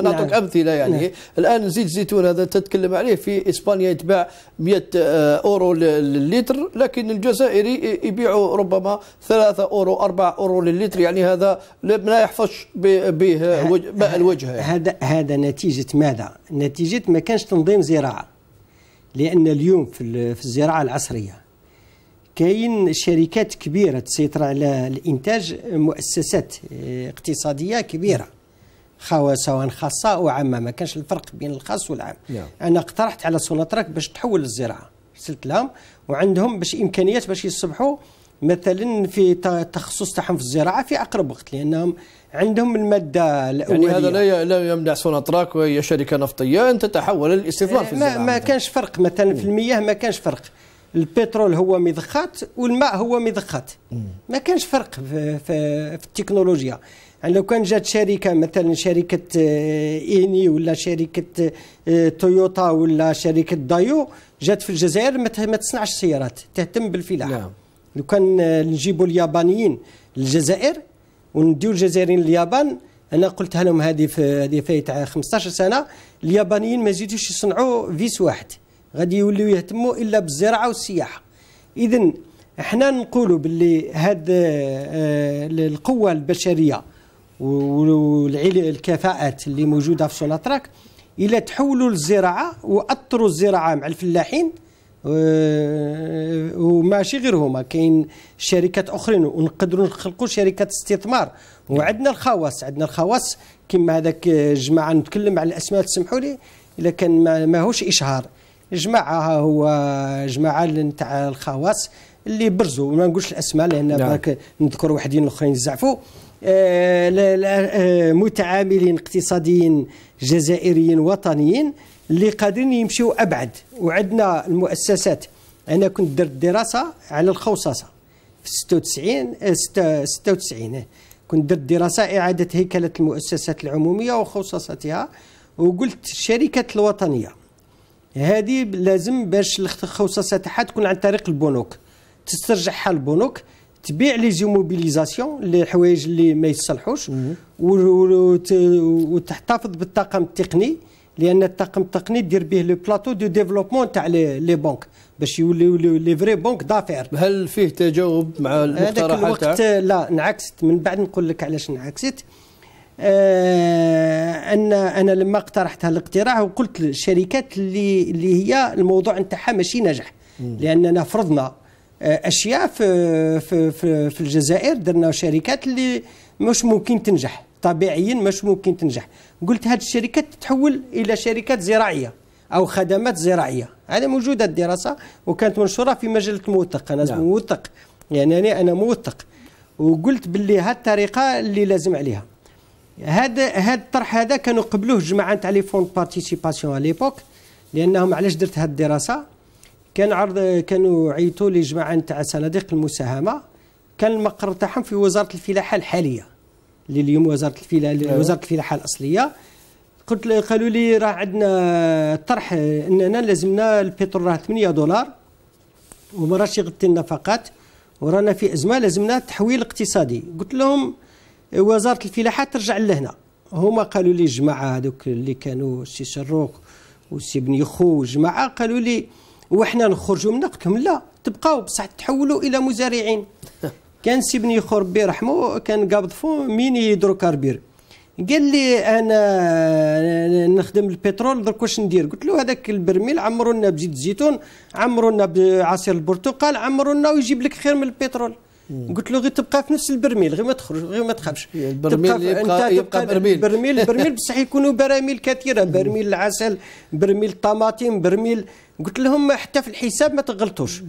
نعطيك نعم. امثله يعني الان زيت زيتون هذا تتكلم عليه في اسبانيا يتباع 100 آه، اورو للتر لكن الجزائري يبيعه ربما 3 اورو 4 اورو للتر يعني هذا لا يحفظش به ماء الوجه يعني. هذا هذا نتيجه ماذا؟ نتيجه ما كانش تنظيم زراعه لأن اليوم في, الزراعة العصرية كاين شركات كبيرة تسيطر على الإنتاج مؤسسات آه، اقتصادية كبيرة نعم. سواء خاصة أو عامة ما كانش الفرق بين الخاص والعام yeah. نعم. أنا اقترحت على سوناتراك باش تحول الزراعة رسلت لهم وعندهم باش إمكانيات باش يصبحوا مثلا في التخصص تاعهم في الزراعة في أقرب وقت لأنهم عندهم المادة الأولية يعني هذا لا لا يمنع سوناطراك وهي شركة نفطية أن تتحول للاستثمار في ما, ما كانش فرق مثلا في المياه ما كانش فرق البترول هو مضخات والماء هو مضخات ما كانش فرق في, في, في التكنولوجيا يعني لو كان جات شركة مثلا شركة إيني آه، ولا شركة آه، تويوتا ولا شركة دايو جات في الجزائر ما تصنعش سيارات تهتم بالفلاحة نعم. لو كان آه، نجيبوا اليابانيين الجزائر ونديو الجزائريين اليابان انا قلتها لهم هذه في هذه في تاع 15 سنه اليابانيين ما يزيدوش يصنعوا فيس واحد غادي يوليو يهتموا الا بالزراعه والسياحه اذا احنا نقولوا باللي هاد آه، القوه البشريه والكفاءات اللي موجوده في سولاتراك الى تحولوا للزراعه واطروا الزراعه مع الفلاحين وماشي غير هما كاين شركات اخرين ونقدروا نخلقوا شركات استثمار وعندنا الخواص عندنا الخواص كما هذاك جماعه نتكلم على الاسماء تسمحوا لي الا كان ما ماهوش اشهار جماعه هو جماعه نتاع الخواص اللي برزوا ما نقولش الاسماء لان برك نعم. نذكر واحدين الاخرين زعفوا آه، آه، متعاملين اقتصاديين جزائريين وطنيين اللي قادرين يمشيو ابعد وعندنا المؤسسات انا كنت درت دراسه على الخوصصه في 96 96 آه، كنت درت دراسه اعاده هيكله المؤسسات العموميه وخصصتها وقلت الشركات الوطنيه هذه لازم باش الخصصه تاعها تكون عن طريق البنوك تسترجعها البنوك تبيع لي زيموبيليزاسيون اللي حوايج اللي ما يصلحوش وتحتفظ بالطاقم التقني لان الطاقم التقني دير به لو بلاطو دو ديفلوبمون تاع لي بنك باش يوليو لي فري بنك دافير هل فيه تجاوب مع المقترحات هذاك الوقت لا انعكست من بعد نقول لك علاش انعكست آه ان انا لما اقترحت هذا الاقتراح وقلت للشركات اللي اللي هي الموضوع نتاعها ماشي ناجح لاننا فرضنا آه، اشياء في في في, في الجزائر درنا شركات اللي مش ممكن تنجح طبيعيا مش ممكن تنجح قلت هذه الشركات تتحول الى شركات زراعيه او خدمات زراعيه هذا موجوده الدراسه وكانت منشوره في مجله الموثق انا نعم. موثق يعني انا موثق وقلت باللي هذه الطريقه اللي لازم عليها هذا هذا الطرح هذا كانوا قبلوه جماعه تاع لي فون بارتيسيباسيون على ليبوك لانهم علاش درت هذه الدراسه كان عرض كانوا عيطوا لي جماعه تاع صناديق المساهمه كان المقر تاعهم في وزاره الفلاحه الحاليه اللي اليوم وزاره الفلاحه أيوة. وزاره الفلاحه الاصليه قلت قالوا لي راه عندنا طرح اننا لازمنا البترول راه 8 دولار وما راهش يغطي النفقات ورانا في ازمه لازمنا تحويل اقتصادي قلت لهم وزاره الفلاحه ترجع لهنا هما قالوا لي جماعه هذوك اللي كانوا سي شروق وسي بن يخو جماعه قالوا لي وحنا نخرجوا منها قلت لهم لا تبقاو بصح تحولوا الى مزارعين كان سي بني ربي يرحمه كان قابض فو مين كاربير قال لي انا نخدم البترول درك واش ندير قلت له هذاك البرميل عمرو لنا بزيت الزيتون عمرو لنا بعصير البرتقال عمرو لنا ويجيب لك خير من البترول قلت له غير تبقى في نفس البرميل غير ما تخرج غير ما تخافش البرميل تبقى يبقى, يبقى برميل برميل برميل بصح يكونوا براميل كثيره برميل العسل برميل الطماطم برميل قلت لهم حتى في الحساب ما تغلطوش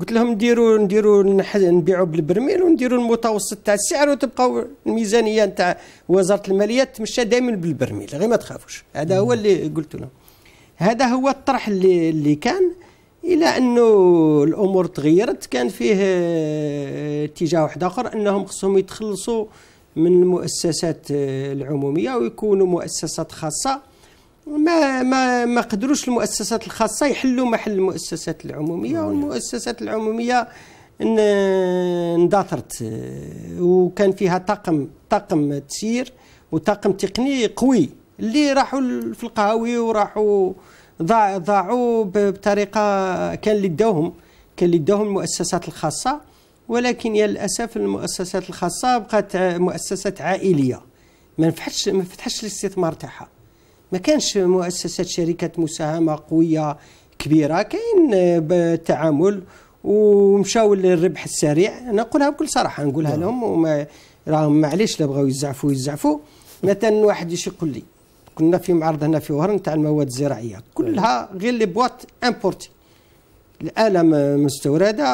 قلت لهم نديروا نديروا نبيعوا بالبرميل ونديروا المتوسط تاع السعر وتبقاو الميزانيه نتاع وزاره الماليه تمشى دائما بالبرميل غير ما تخافوش هذا هو اللي قلت لهم هذا هو الطرح اللي, اللي كان الى انه الامور تغيرت كان فيه آه، اتجاه واحد اخر انهم خصهم يتخلصوا من المؤسسات آه، العموميه ويكونوا مؤسسات خاصه ما ما ما قدروش المؤسسات الخاصه يحلوا محل المؤسسات العموميه نعم. والمؤسسات العموميه آه، اندثرت وكان فيها طاقم طاقم تسيير وطاقم تقني قوي اللي راحوا في القهاوي وراحوا ضاع ضاعوا بطريقه كان اللي داوهم كان اللي داوهم المؤسسات الخاصه ولكن يا للاسف المؤسسات الخاصه بقات مؤسسات عائليه ما فتحش ما فتحش الاستثمار تاعها ما كانش مؤسسات شركات مساهمه قويه كبيره كاين بالتعامل ومشاو للربح السريع انا نقولها بكل صراحه نقولها نعم. لهم وما راهم معليش لا بغاو يزعفوا يزعفوا مثلا واحد يش يقول لي كنا في معرض هنا في وهران تاع المواد الزراعيه كلها غير لي بواط امبورتي الاله مستورده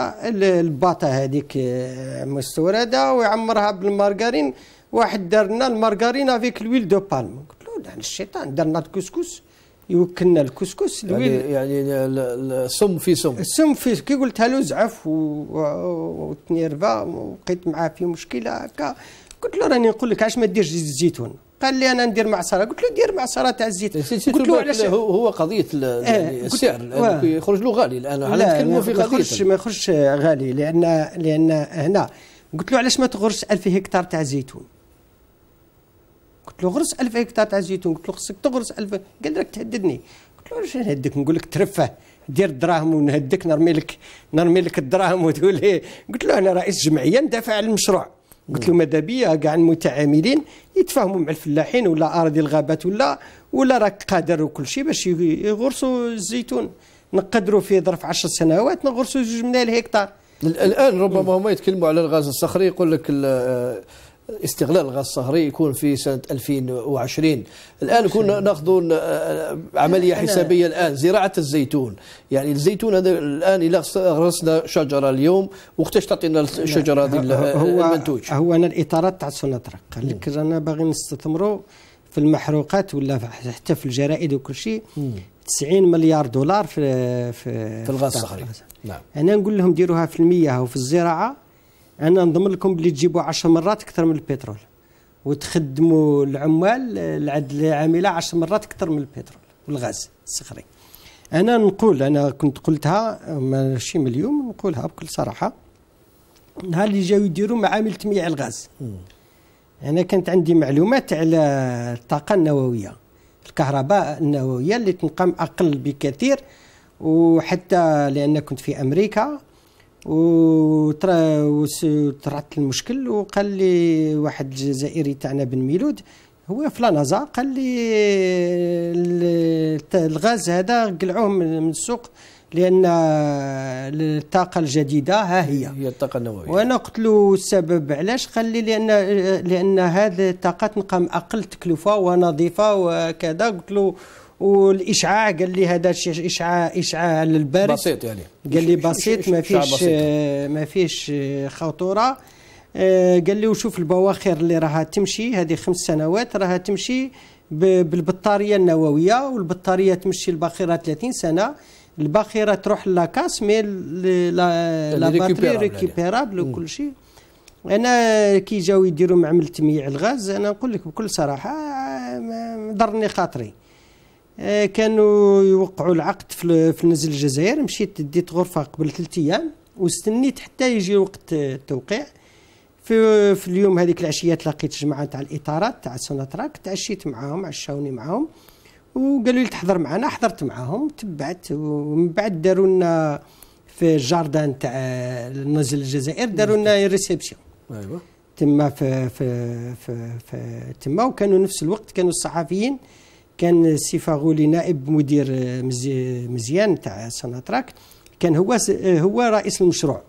الباطه هذيك آه، مستورده ويعمرها بالمارغرين واحد دارنا المارغرين افيك لويل دو بالم قلت له لعن الشيطان درنا الكسكس يوكلنا الكسكس يعني يعني السم في سم السم في كي قلتها له زعف وتنيرفا وبقيت معاه في مشكله هكا قلت له راني نقول لك علاش ما ديرش زيت الزيتون قال لي انا ندير معصره قلت له دير معصره تاع الزيت قلت له علاش هو قضيه السعر آه. يخرج له غالي الان على نتكلموا في قضيه ما يخرجش ما يخرجش غالي لان لان هنا قلت له علاش ما تغرس 1000 هكتار تاع زيتون قلت له غرس 1000 هكتار تاع زيتون قلت له خصك تغرس 1000 قال لك تهددني قلت له علاش نهدك نقول لك ترفه دير الدراهم ونهدك نرمي لك نرمي لك الدراهم وتقول لي إيه. قلت له انا رئيس جمعيه ندافع على المشروع قلت له ماذا بيا كاع المتعاملين يتفاهموا مع الفلاحين ولا اراضي الغابات ولا ولا راك قادر وكل شيء باش يغرسوا الزيتون نقدروا في ظرف 10 سنوات نغرسوا جوج من الهكتار الان ربما هما يتكلموا على الغاز الصخري يقول لك استغلال الغاز الصهري يكون في سنة 2020 الآن كنا ناخذ آه، عملية حسابية الآن زراعة الزيتون يعني الزيتون هذا الآن إلى غرسنا شجرة اليوم وقتاش تعطينا الشجرة هو آه، المنتوج هو أنا الإطارات تاع سنطرق لكن أنا باغي نستثمره في المحروقات ولا حتى في الجرائد وكل شيء 90 مليار دولار في في, في الغاز الصهري نعم أنا نقول لهم ديروها في المياه وفي الزراعة انا نضمن لكم بلي تجيبوا 10 مرات اكثر من البترول وتخدموا العمال العد آه، العامله 10 مرات اكثر من البترول والغاز الصخري انا نقول انا كنت قلتها آه، ماشي من اليوم نقولها بكل صراحه نهار اللي جاو يديروا معامل تميع الغاز م. انا كانت عندي معلومات على الطاقه النوويه الكهرباء النوويه اللي تنقام اقل بكثير وحتى لان كنت في امريكا وطرات المشكل وقال لي واحد الجزائري تاعنا بن ميلود هو في لانازا قال لي الغاز هذا قلعوه من السوق لان الطاقه الجديده ها هي هي الطاقه النوويه وانا قلت له السبب علاش قال لي لان لان هذه الطاقه تنقم اقل تكلفه ونظيفه وكذا قلت له والاشعاع قال لي هذا اشعاع اشعاع للبرد بسيط يعني قال لي بسيط ما فيش ما فيش خطوره آه، قال لي وشوف البواخر اللي راها تمشي هذه خمس سنوات راها تمشي بالبطاريه النوويه والبطاريه تمشي الباخره 30 سنه الباخره تروح لاكاس مي لا باتري يعني ريكيبيرابل يعني. وكل شيء انا كي جاو يديروا معمل تمييع الغاز انا نقول لك بكل صراحه آه، ضرني خاطري آه، كانوا يوقعوا العقد في نزل الجزائر مشيت ديت غرفه قبل ثلاث ايام واستنيت حتى يجي وقت التوقيع في, في اليوم هذيك العشيه تلاقيت جماعه تاع الاطارات تاع سوناتراك تعشيت معاهم عشاوني معاهم وقالوا لي تحضر معنا حضرت معاهم تبعت ومن بعد داروا لنا في الجاردان تاع نزل الجزائر داروا لنا ريسبسيون ايوا تما في في, في, في تما وكانوا نفس الوقت كانوا الصحفيين كان السي فاغولي نائب مدير آه، مزيان تاع سناتراك كان هو آه، هو رئيس المشروع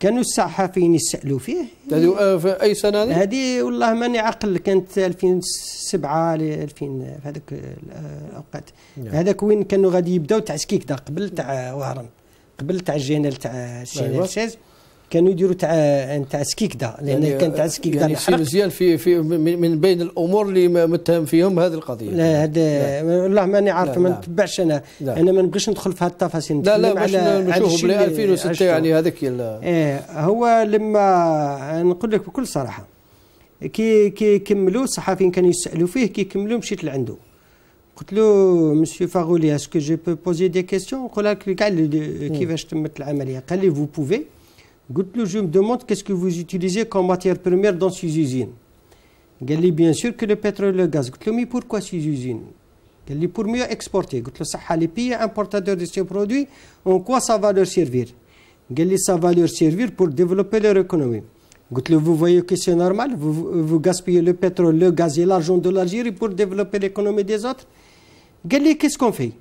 كانوا الصحفيين يسالوا فيه هذه آه، في اي سنه هذه؟ هذه والله ماني عاقل كانت 2007 ل 2000 في هذوك الاوقات نعم. هذاك وين كانوا غادي يبداو تاع سكيكدا قبل تاع وهران قبل تاع الجينال تاع أيوة. السينال 16 كانوا يديروا تاع تاع سكيكدا لان يعني كان تاع سكيكدا يعني سي مزيان في في من بين الامور اللي متهم فيهم هذه القضيه لا هذا والله ماني عارف ما نتبعش انا لا. انا ما نبغيش ندخل في هذه التفاصيل لا لا باش نشوفوا بلي 2006 يعني هذاك ايه هو لما نقول لك بكل صراحه كي كي كملوا الصحفيين كانوا يسالوا فيه كي كملوا مشيت لعنده قلت له مسيو فاغولي اسكو جو بو بوزي دي كيستيون قال لك كاع كيفاش تمت العمليه قال لي فو بوفي je me demande qu'est-ce que vous utilisez comme matière première dans ces usines. bien sûr que le pétrole et le gaz. mais pourquoi ces usines pour mieux exporter. ça les pays importateurs de ces produits, en quoi ça va leur servir ça va leur servir pour développer leur économie. vous voyez que c'est normal, vous, gaspillez le pétrole, le gaz et l'argent de l'Algérie pour développer l'économie des autres. qu'est-ce qu'on fait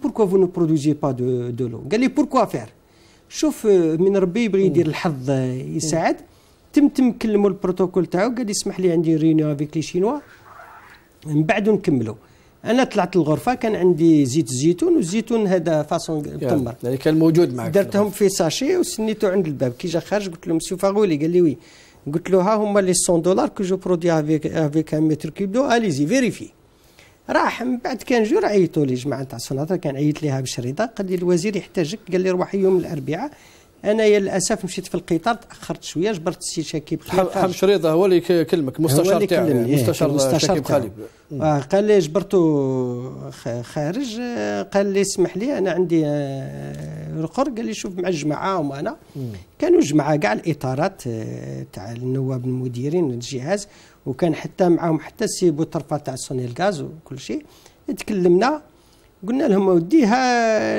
pourquoi vous ne produisez pas de, l'eau pourquoi faire شوف آه، من ربي يبغي يدير الحظ آه، يساعد تم تم كلموا البروتوكول تاعو قال يسمح لي عندي رينيو افيك لي شينوا من بعد نكملوا انا طلعت الغرفه كان عندي زيت الزيتون والزيتون هذا فاسون تمر يعني كان موجود معك درتهم في ساشي وسنيته عند الباب كي جا خارج قلت له مسيو فاغولي قال لي وي قلت له ها هما لي 100 دولار كو جو برودي افيك افيك ان متر كيب دو اليزي فيريفي راح من بعد كان جور عيطوا لي جماعه تاع السناطه كان عيط ليها بشريطه قال لي الوزير يحتاجك قال لي روح يوم الاربعاء يا للاسف مشيت في القطار تاخرت شويه جبرت السي شاكيب خالد حب شريطه هو اللي كلمك مستشار تاعك إيه، مستشار, شاكيب شكيب آه قال لي جبرته خارج آه، قال لي اسمح لي انا عندي آه، رقر قال لي شوف مع الجماعه وما انا كانوا جماعه كاع الاطارات آه، تاع النواب المديرين الجهاز وكان حتى معاهم حتى السي بوترفا تاع سوني الغاز وكل شيء تكلمنا قلنا لهم ها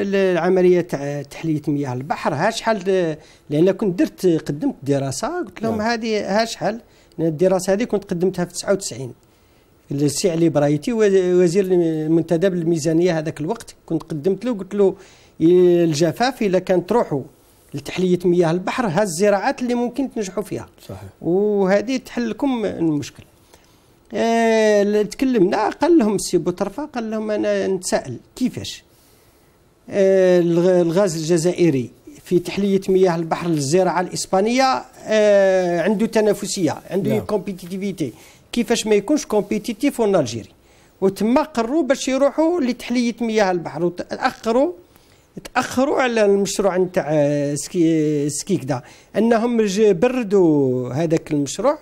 العمليه تاع تحليه مياه البحر ها شحال لان كنت درت قدمت دراسه قلت لهم نعم. هذه ها شحال الدراسه هذه كنت قدمتها في 99 السي علي برايتي وزير المنتدب للميزانيه هذاك الوقت كنت قدمت له قلت له الجفاف اذا كان تروحوا لتحليه مياه البحر ها الزراعات اللي ممكن تنجحوا فيها صحيح وهذه تحل لكم المشكل آه تكلمنا قال لهم السي بوطرفه قال لهم انا نتساءل كيفاش آه الغاز الجزائري في تحليه مياه البحر للزراعه الاسبانيه آه عنده تنافسيه عنده كومبيتيتيفيتي نعم. كيفاش ما يكونش كومبيتيتيف في الجيري وتما قروا باش يروحوا لتحليه مياه البحر وتاخروا تاخروا على المشروع نتاع سكي دا انهم بردوا هذاك المشروع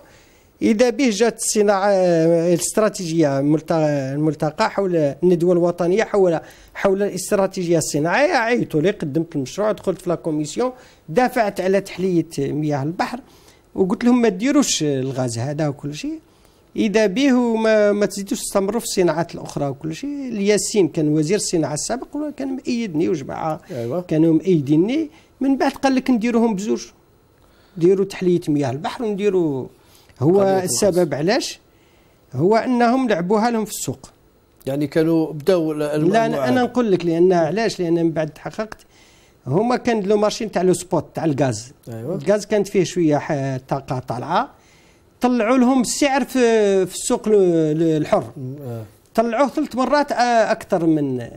اذا به جات الصناعه الاستراتيجيه الملتقى حول الندوه الوطنيه حول حول الاستراتيجيه الصناعيه عيطوا لي قدمت المشروع دخلت في لا كوميسيون دافعت على تحليه مياه البحر وقلت لهم ما ديروش الغاز هذا وكل شيء اذا به ما, ما تزيدوش تستمروا في الصناعات الاخرى وكل شيء الياسين كان وزير الصناعه السابق كان مأيدني وجماعه أيوة. كانوا مأيديني من بعد قال لك نديروهم بزوج نديروا تحليه مياه البحر ونديروا هو السبب علاش هو انهم لعبوها لهم في السوق يعني كانوا بداوا لا أنا, انا نقول لك لان علاش لان من بعد تحققت هما كان لو مارشي تاع لو سبوت تاع الغاز أيوة. الغاز كانت فيه شويه طاقه طالعه طلعوا لهم السعر في في السوق الحر طلعوه ثلاث مرات اكثر من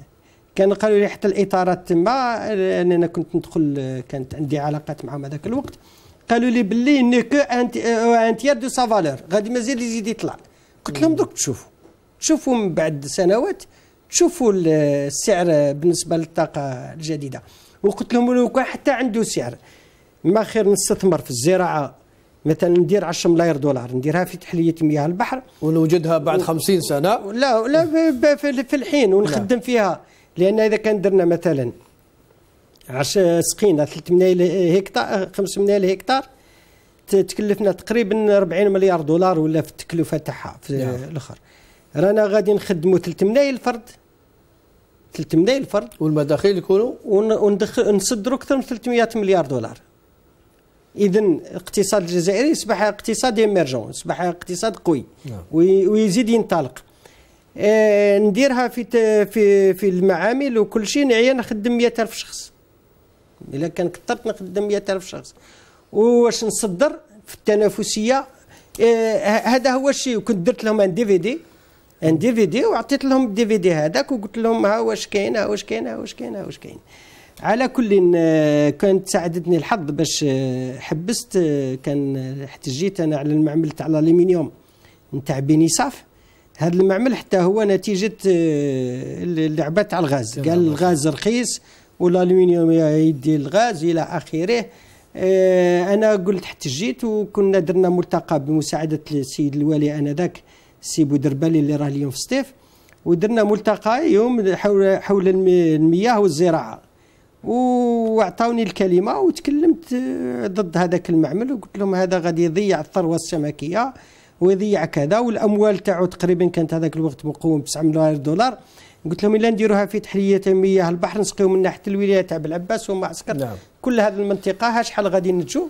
كان قالوا لي حتى الاطارات تما انا كنت ندخل كانت عندي علاقات معهم هذاك الوقت قالوا لي باللي نيكو ان تيار دو سا فالور غادي مازال يزيد يطلع قلت لهم دوك تشوفوا تشوفوا من بعد سنوات تشوفوا السعر بالنسبه للطاقه الجديده وقلت لهم لو كان حتى عنده سعر ما خير نستثمر في الزراعه مثلا ندير 10 ملايير دولار نديرها في تحليه مياه البحر ونوجدها بعد 50 و... سنه لا لا في الحين ونخدم لا. نعم. فيها لان اذا كان درنا مثلا 10 سقينا 300 هكتار 500 هكتار تكلفنا تقريبا 40 مليار دولار ولا في التكلفه تاعها في نعم. الاخر رانا غادي نخدموا 300 الفرد 300 الفرد والمداخيل يكونوا وندخل نصدروا اكثر من 300 مليار دولار اذا الاقتصاد الجزائري اصبح اقتصاد ايمرجون اصبح اقتصاد قوي نعم. ويزيد ينطلق آه، نديرها في في في المعامل وكل شيء نعيا نخدم 100000 شخص الا كان كثرت نخدم 100000 شخص واش نصدر في التنافسيه آه، هذا هو الشيء وكنت درت لهم ان دي في دي ان دي في دي وعطيت لهم الدي في دي هذاك وقلت لهم ها واش كاين ها واش كاين ها واش كاين ها واش كاين على كل آه، كانت ساعدتني الحظ باش آه، حبست آه، كان حتى جيت انا على المعمل تاع الالومنيوم نتاع بيني صاف هذا المعمل حتى هو نتيجه اللعبه تاع الغاز قال الغاز رخيص والالومنيوم يدي الغاز الى اخره انا قلت حتى جيت وكنا درنا ملتقى بمساعده السيد الوالي انذاك سي بودربالي اللي راه اليوم في السطيف ودرنا ملتقى يوم حول حول المياه والزراعه وعطاوني الكلمه وتكلمت ضد هذاك المعمل وقلت لهم هذا غادي يضيع الثروه السمكيه ويضيع كذا والاموال تاعو تقريبا كانت هذاك الوقت مقوم ب 9 مليار دولار قلت لهم الا نديروها في تحليه مياه البحر نسقيو منها حتى الولايه تاع بلعباس ومعسكر نعم. كل هذه المنطقه ها شحال غادي نتجو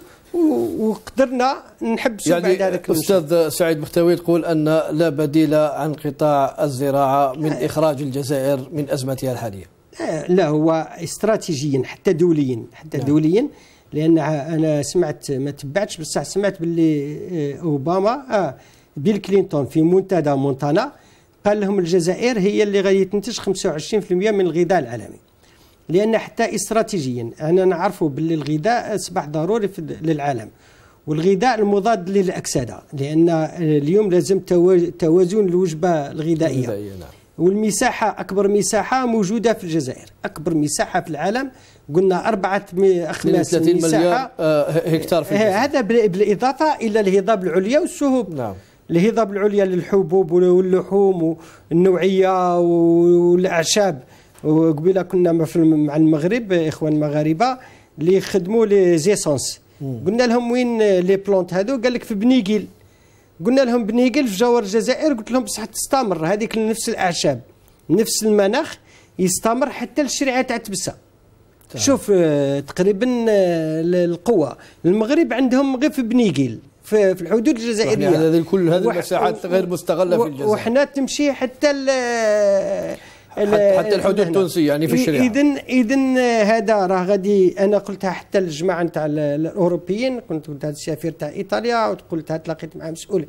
وقدرنا نحبسوا يعني بعد هذاك الاستاذ سعيد مختوي تقول ان لا بديل عن قطاع الزراعه من آه. اخراج الجزائر من ازمتها الحاليه آه، لا هو استراتيجيا حتى دوليا حتى نعم. دوليا لان انا سمعت ما تبعتش بصح سمعت باللي آه، اوباما آه بيل كلينتون في منتدى مونتانا قال لهم الجزائر هي اللي غادي تنتج 25% من الغذاء العالمي لان حتى استراتيجيا انا نعرفوا باللي الغذاء اصبح ضروري للعالم والغذاء المضاد للاكسده لان آه، اليوم لازم توازن الوجبه الغذائيه نعم. والمساحة أكبر مساحة موجودة في الجزائر أكبر مساحة في العالم قلنا أربعة أخماس مساحة آه، هكتار في الجزائر. هذا بالإضافة إلى الهضاب العليا والسهوب نعم. الهضاب العليا للحبوب واللحوم والنوعية والأعشاب وقبيلة كنا مع المغرب إخوان المغاربة اللي يخدموا لي زيسونس قلنا لهم وين لي بلونت هذو قال لك في بنيقيل قلنا لهم بنيقل في جوار الجزائر قلت لهم بصح تستمر هذيك نفس الاعشاب نفس المناخ يستمر حتى الشريعه تاع تبسه شوف آه، تقريبا آه، القوه المغرب عندهم غير في بنيقيل في, الحدود الجزائريه هذه كل هذه المساحات غير مستغله في الجزائر وحنا تمشي حتى حتى الحدود التونسيه يعني في الشريعه إذن إذن هذا راه غادي انا قلتها حتى للجماعه نتاع الاوروبيين كنت قلت هذا السفير تاع ايطاليا وقلتها تلاقيت مع مسؤول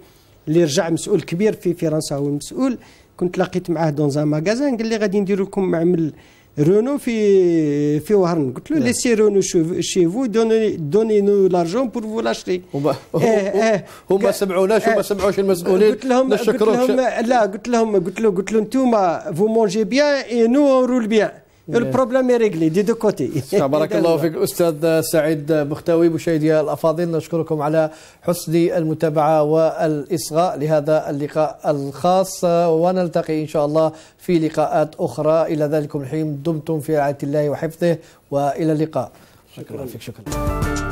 اللي رجع مسؤول كبير في فرنسا هو المسؤول كنت تلاقيت معاه دون زان ماغازان قال لي غادي ندير لكم معمل Renault fait, fait Warren. Laissez Renault chez vous, donnez, donnez nous l'argent pour vous l'acheter. هما هما سمعوناش وما سمعوش المسؤولين قلت لهم قلت لهم لا قلت لهم قلت له قلت له انتوما فو مونجي بيان اي نو اون رول بيان البروبليم ريغلي دي دو كوتي بارك الله فيك استاذ سعيد بختاوي مشاهدي الافاضل نشكركم على حسن المتابعه والاصغاء لهذا اللقاء الخاص ونلتقي ان شاء الله في لقاءات اخرى الى ذلك الحين دمتم في رعايه الله وحفظه والى اللقاء شكرا, شكرا فيك شكرا